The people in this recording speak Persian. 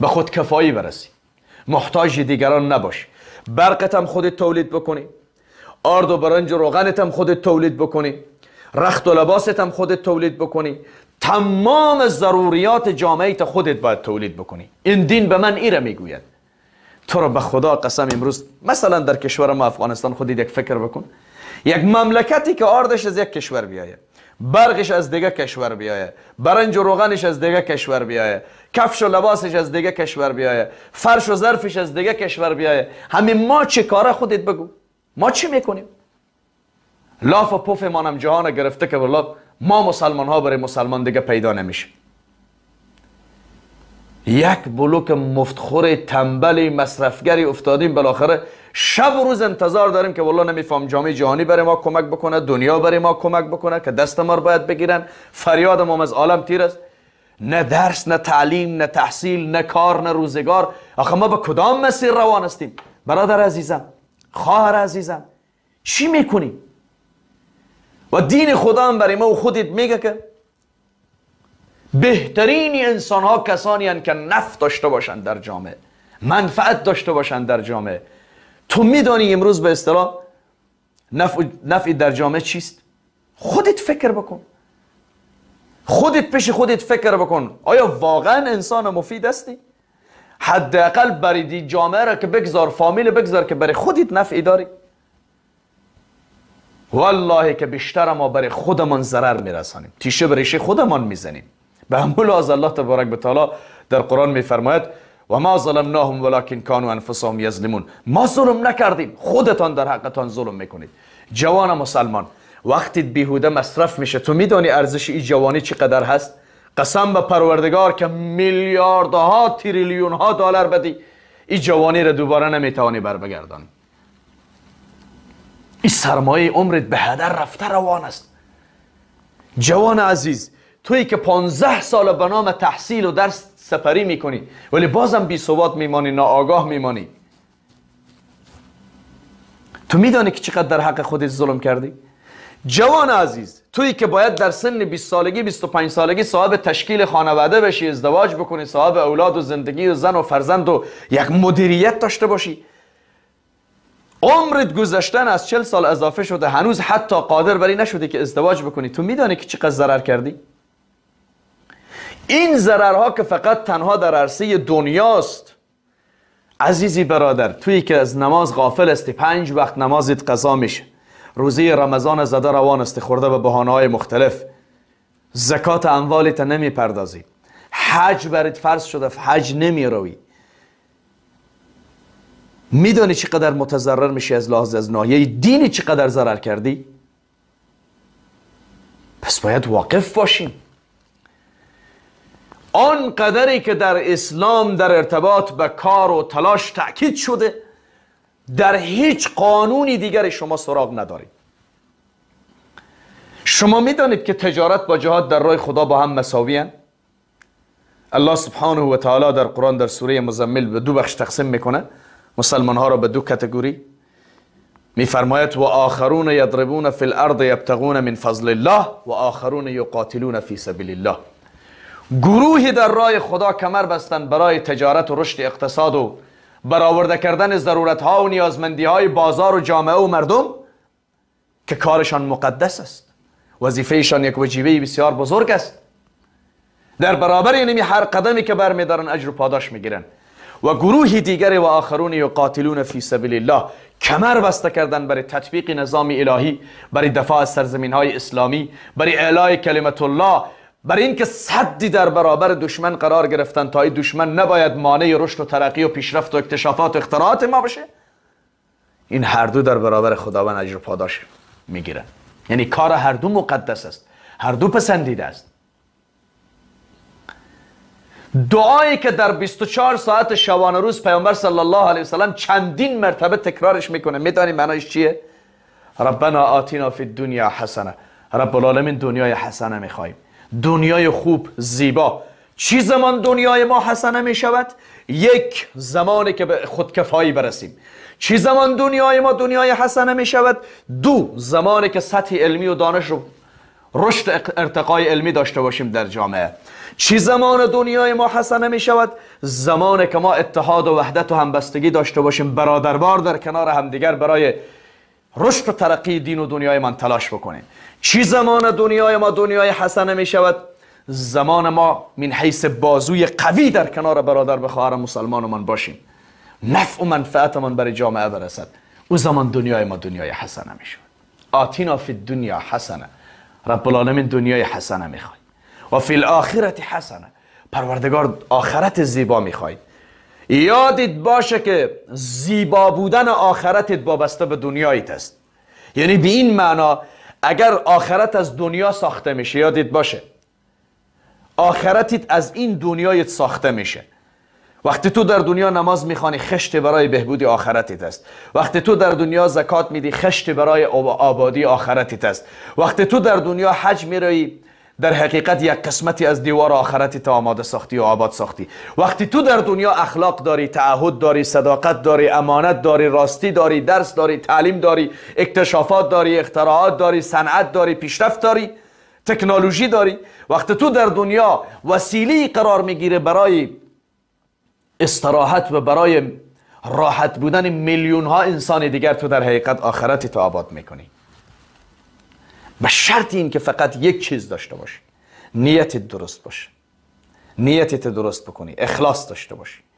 به خود کفایی برسی محتاج دیگران نباش برقت هم خودت تولید بکنی آرد و برنج و روغنت هم خودت تولید بکنی رخت و لباست هم خودت تولید بکنی تمام ضروریات جامعیت خودت باید تولید بکنی این دین به من ایره میگوید تو را به خدا قسم امروز مثلا در کشور ما افغانستان خودت یک فکر بکن یک مملکتی که آردش از یک کشور بیاید برقش از دیگه کشور بیایه برنج و روغنش از دیگه کشور بیایه کفش و لباسش از دیگه کشور بیایه فرش و ظرفش از دیگه کشور بیایه همین ما چه کاره خودت بگو ما چی میکنیم لاف و پف مانم جهان گرفته که والله ما مسلمان ها برای مسلمان دیگه پیدا نمیشه یک بلوک مفتخور تنبل مصرفگری افتادیم بالاخره شب و روز انتظار داریم که والله نمیفهم جامعه جهانی برای ما کمک بکنه دنیا برای ما کمک بکنه که دست ما رو باید بگیرن فریاد ما از عالم تیر است نه درس نه تعلیم نه تحصیل نه کار نه روزگار آخه ما به کدام مسیر روان هستیم برادر عزیزم خواهر عزیزم چی میکنیم و دین خدا هم برای ما و خودت میگه که بهترین انسان ها کسانی هن که نفت داشته باشند در جامعه منفعت داشته باشند در جامعه تو میدانی امروز به اصطلاح نفع, در جامعه چیست؟ خودت فکر بکن خودت پیش خودت فکر بکن آیا واقعا انسان مفید هستی؟ حداقل بریدی جامعه را که بگذار فامیل بگذار که برای خودت نفعی داری والله که بیشتر ما برای خودمان ضرر میرسانیم تیشه به خودمان میزنیم به همول از الله تبارک به در قرآن میفرماید و ما ظلمناهم ولکن کانوا انفسهم یظلمون ما ظلم نکردیم خودتان در حقتان ظلم میکنید جوان مسلمان وقتی بیهوده مصرف میشه تو میدانی ارزش این جوانی چقدر هست قسم به پروردگار که میلیاردها تریلیون ها دلار بدی این جوانی را دوباره نمیتوانی بر بگردانی این سرمایه عمرت به هدر رفته روان است جوان عزیز توی که 15 سال به نام تحصیل و درس سپری میکنی ولی بازم بی سواد میمانی ناآگاه میمانی تو میدانی که چقدر در حق خودت ظلم کردی جوان عزیز تویی که باید در سن 20 سالگی 25 سالگی صاحب تشکیل خانواده بشی ازدواج بکنی صاحب اولاد و زندگی و زن و فرزند و یک مدیریت داشته باشی عمرت گذشتن از 40 سال اضافه شده هنوز حتی قادر بری نشده که ازدواج بکنی تو میدانی که چقدر ضرر کردی این ضررها که فقط تنها در عرصه دنیاست عزیزی برادر تویی که از نماز غافل استی پنج وقت نمازت قضا میشه روزی رمضان زده روان است خورده به بحانه های مختلف زکات اموالت نمی پردازی حج برات فرض شده حج نمی روی میدانی چقدر متضرر میشه از لحاظ از ناحیه دینی چقدر ضرر کردی پس باید واقف باشیم آن قدری که در اسلام در ارتباط به کار و تلاش تأکید شده در هیچ قانونی دیگر شما سراغ ندارید شما میدانید که تجارت با جهاد در راه خدا با هم مساوی الله سبحانه و تعالی در قرآن در سوره مزمل به دو بخش تقسیم میکنه مسلمان ها را به دو کتگوری میفرماید و آخرون یضربون فی الارض یبتغون من فضل الله و آخرون یقاتلون فی سبیل الله گروهی در راه خدا کمر بستند برای تجارت و رشد اقتصاد و برآورده کردن ضرورت ها و نیازمندی های بازار و جامعه و مردم که کارشان مقدس است وظیفهشان یک وجیبه بسیار بزرگ است در برابر اینمی هر قدمی که میدارن اجر و پاداش می گیرن و گروهی دیگری و آخرون و قاتلون فی سبیل الله کمر بسته کردن برای تطبیق نظام الهی برای دفاع از سرزمین های اسلامی برای اعلای کلمت الله برای اینکه صدی در برابر دشمن قرار گرفتن تا این دشمن نباید مانع رشد و ترقی و پیشرفت و اکتشافات و اختراعات ما بشه این هر دو در برابر خداوند اجر پاداش میگیرن یعنی کار هر دو مقدس است هر دو پسندیده است دعایی که در 24 ساعت شبانه روز پیامبر صلی الله علیه وسلم چندین مرتبه تکرارش میکنه میدانی معنایش چیه ربنا آتینا فی الدنیا حسنه رب العالمین دنیای حسنه میخوایم دنیای خوب زیبا چی زمان دنیای ما حسنه می شود؟ یک زمانی که به خودکفایی برسیم چی زمان دنیای ما دنیای حسنه می شود؟ دو زمانی که سطح علمی و دانش رو رشد ارتقای علمی داشته باشیم در جامعه چی زمان دنیای ما حسنه می شود؟ زمانی که ما اتحاد و وحدت و همبستگی داشته باشیم برادربار در کنار همدیگر برای رشد و ترقی دین و دنیای من تلاش بکنیم چی زمان دنیای ما دنیای حسنه می شود زمان ما من حیث بازوی قوی در کنار برادر به خواهر مسلمان من باشیم نفع و منفعت من برای جامعه برسد او زمان دنیای ما دنیای حسنه می شود آتینا فی دنیا حسنه رب العالمین دنیای حسنه خواهی. و فی الاخرت حسنه پروردگار آخرت زیبا می خواهی. یادت باشه که زیبا بودن آخرتت وابسته به دنیایت است یعنی به این معنا اگر آخرت از دنیا ساخته میشه یادت باشه آخرتت از این دنیایت ساخته میشه وقتی تو در دنیا نماز میخوانی خشت برای بهبودی آخرتت است وقتی تو در دنیا زکات میدی خشت برای آبادی آخرتت است وقتی تو در دنیا حج میروی در حقیقت یک قسمتی از دیوار آخرتی تو آماده ساختی و آباد ساختی وقتی تو در دنیا اخلاق داری تعهد داری صداقت داری امانت داری راستی داری درس داری تعلیم داری اکتشافات داری اختراعات داری صنعت داری پیشرفت داری تکنولوژی داری وقتی تو در دنیا وسیله قرار میگیره برای استراحت و برای راحت بودن میلیون ها انسان دیگر تو در حقیقت آخرتی تو آباد میکنی به شرط این که فقط یک چیز داشته باشی نیتت درست باشه نیتت درست بکنی اخلاص داشته باشی